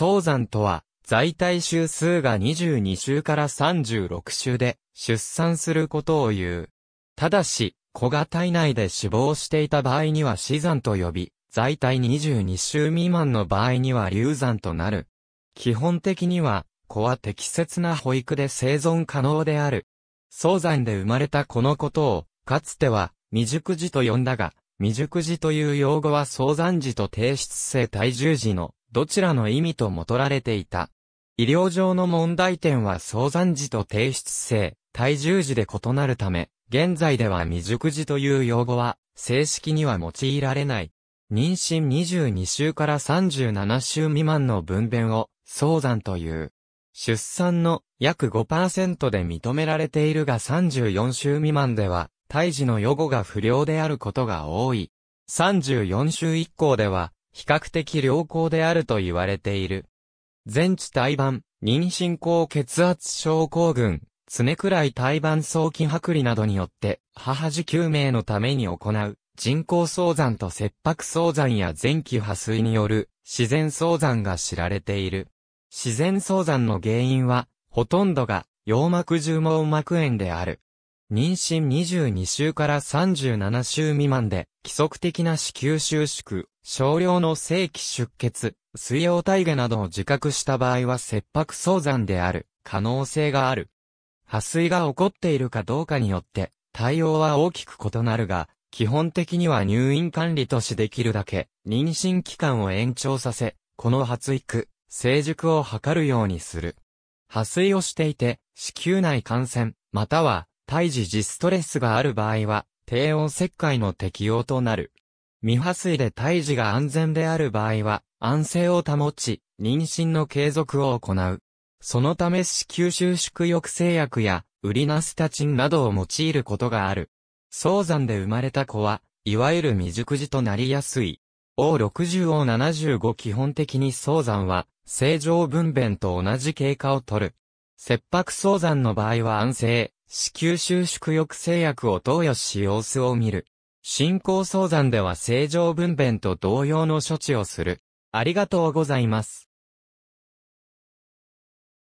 早産とは、在体週数が22週から36週で、出産することを言う。ただし、子が体内で死亡していた場合には死産と呼び、在体22週未満の場合には流産となる。基本的には、子は適切な保育で生存可能である。早産で生まれた子のことを、かつては、未熟児と呼んだが、未熟児という用語は早産児と低出生体重児のどちらの意味とも取られていた。医療上の問題点は早産時と低出生、体重時で異なるため、現在では未熟児という用語は、正式には用いられない。妊娠22週から37週未満の分娩を、早産という。出産の約5%で認められているが34週未満では、胎児の予後が不良であることが多い。34週以降では、比較的良好であると言われている。全治胎盤、妊娠高血圧症候群、爪くらい胎盤早期剥離などによって、母児救命のために行う、人工早産と切迫早産や前期破水による、自然早産が知られている。自然早産の原因は、ほとんどが、羊膜重毛膜炎である。妊娠22週から37週未満で、規則的な子宮収縮、少量の正規出血、水溶体下などを自覚した場合は切迫早産である可能性がある。破水が起こっているかどうかによって対応は大きく異なるが、基本的には入院管理としできるだけ妊娠期間を延長させ、この発育、成熟を図るようにする。破水をしていて、子宮内感染、または胎児時ストレスがある場合は、低温切開の適用となる。未破水で胎児が安全である場合は、安静を保ち、妊娠の継続を行う。そのため子宮収縮抑制薬や、ウリナスタチンなどを用いることがある。早産で生まれた子は、いわゆる未熟児となりやすい。O60、O75 基本的に早産は、正常分娩と同じ経過をとる。切迫早産の場合は安静、子宮収縮抑制薬を投与し様子を見る。信仰早産では正常分娩と同様の処置をする。ありがとうございます。